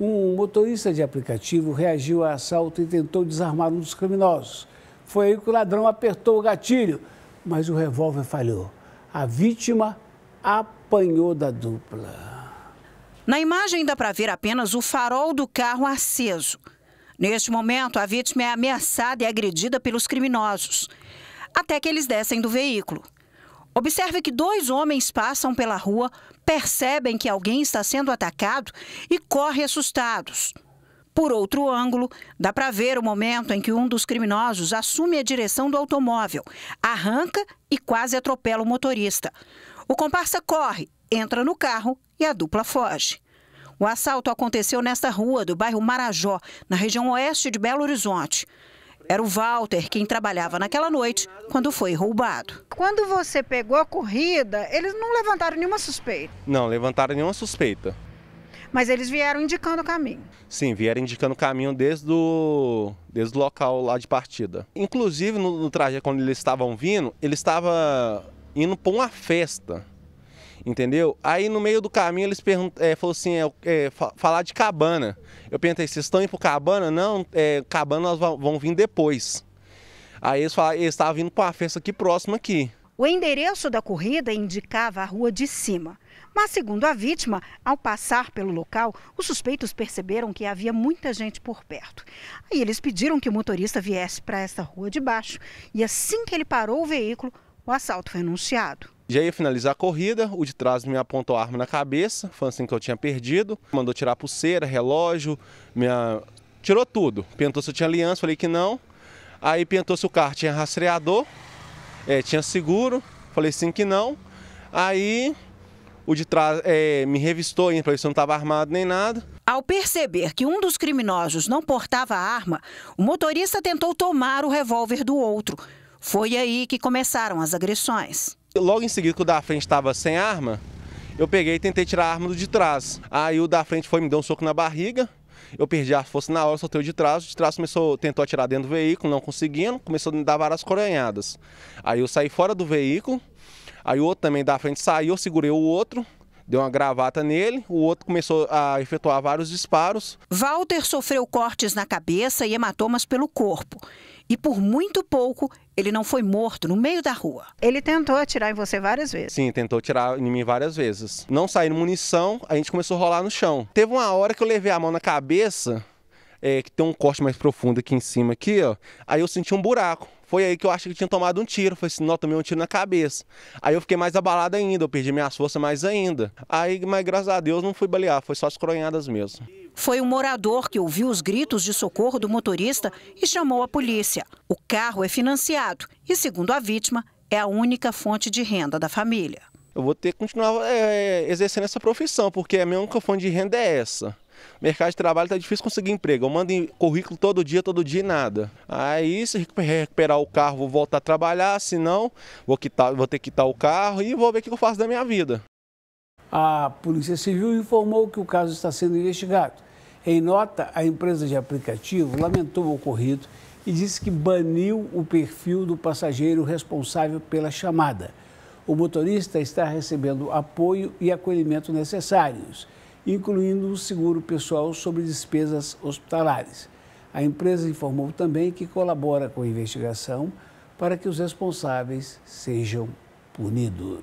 Um motorista de aplicativo reagiu a assalto e tentou desarmar um dos criminosos. Foi aí que o ladrão apertou o gatilho, mas o revólver falhou. A vítima apanhou da dupla. Na imagem dá para ver apenas o farol do carro aceso. Neste momento, a vítima é ameaçada e agredida pelos criminosos, até que eles descem do veículo. Observe que dois homens passam pela rua percebem que alguém está sendo atacado e correm assustados. Por outro ângulo, dá para ver o momento em que um dos criminosos assume a direção do automóvel, arranca e quase atropela o motorista. O comparsa corre, entra no carro e a dupla foge. O assalto aconteceu nesta rua do bairro Marajó, na região oeste de Belo Horizonte. Era o Walter quem trabalhava naquela noite quando foi roubado. Quando você pegou a corrida, eles não levantaram nenhuma suspeita? Não, levantaram nenhuma suspeita. Mas eles vieram indicando o caminho. Sim, vieram indicando o caminho desde o, desde o local lá de partida. Inclusive, no, no trajeto, quando eles estavam vindo, ele estava indo para uma festa entendeu? Aí no meio do caminho eles perguntam, é, falou assim, é, é, falar de cabana. Eu perguntei, vocês estão indo pro cabana? Não, é, cabana nós vamos vir depois. Aí eles falaram, eles estavam vindo para uma festa aqui próxima aqui. O endereço da corrida indicava a rua de cima. Mas, segundo a vítima, ao passar pelo local, os suspeitos perceberam que havia muita gente por perto. Aí eles pediram que o motorista viesse para essa rua de baixo. E assim que ele parou o veículo, o assalto foi anunciado. Já ia finalizar a corrida, o de trás me apontou a arma na cabeça, falando assim que eu tinha perdido. Mandou tirar pulseira, relógio, minha... tirou tudo. Perguntou se eu tinha aliança, falei que não. Aí perguntou se o carro tinha rastreador, é, tinha seguro, falei sim que não. Aí o de trás é, me revistou ainda para ver se eu não estava armado nem nada. Ao perceber que um dos criminosos não portava arma, o motorista tentou tomar o revólver do outro. Foi aí que começaram as agressões. Logo em seguida que o da frente estava sem arma, eu peguei e tentei tirar a arma do de trás. Aí o da frente foi me deu um soco na barriga, eu perdi a força na hora, soltei o de trás, o de trás começou, tentou atirar dentro do veículo, não conseguindo, começou a dar várias coronhadas. Aí eu saí fora do veículo, aí o outro também da frente saiu, eu segurei o outro, deu uma gravata nele, o outro começou a efetuar vários disparos. Walter sofreu cortes na cabeça e hematomas pelo corpo. E por muito pouco ele não foi morto no meio da rua. Ele tentou atirar em você várias vezes. Sim, tentou atirar em mim várias vezes. Não saindo munição, a gente começou a rolar no chão. Teve uma hora que eu levei a mão na cabeça é, que tem um corte mais profundo aqui em cima, aqui, ó. Aí eu senti um buraco. Foi aí que eu achei que tinha tomado um tiro. Foi assim, não, tomei um tiro na cabeça. Aí eu fiquei mais abalado ainda, eu perdi minhas forças mais ainda. Aí, mas graças a Deus, não fui balear, foi só as cronhadas mesmo. Foi um morador que ouviu os gritos de socorro do motorista e chamou a polícia. O carro é financiado e, segundo a vítima, é a única fonte de renda da família. Eu vou ter que continuar é, exercendo essa profissão, porque a minha única fonte de renda é essa mercado de trabalho tá difícil conseguir emprego. Eu mando currículo todo dia, todo dia e nada. Aí, se recuperar o carro, vou voltar a trabalhar, senão vou, quitar, vou ter que quitar o carro e vou ver o que eu faço da minha vida. A Polícia Civil informou que o caso está sendo investigado. Em nota, a empresa de aplicativo lamentou o ocorrido e disse que baniu o perfil do passageiro responsável pela chamada. O motorista está recebendo apoio e acolhimento necessários incluindo o seguro pessoal sobre despesas hospitalares. A empresa informou também que colabora com a investigação para que os responsáveis sejam punidos.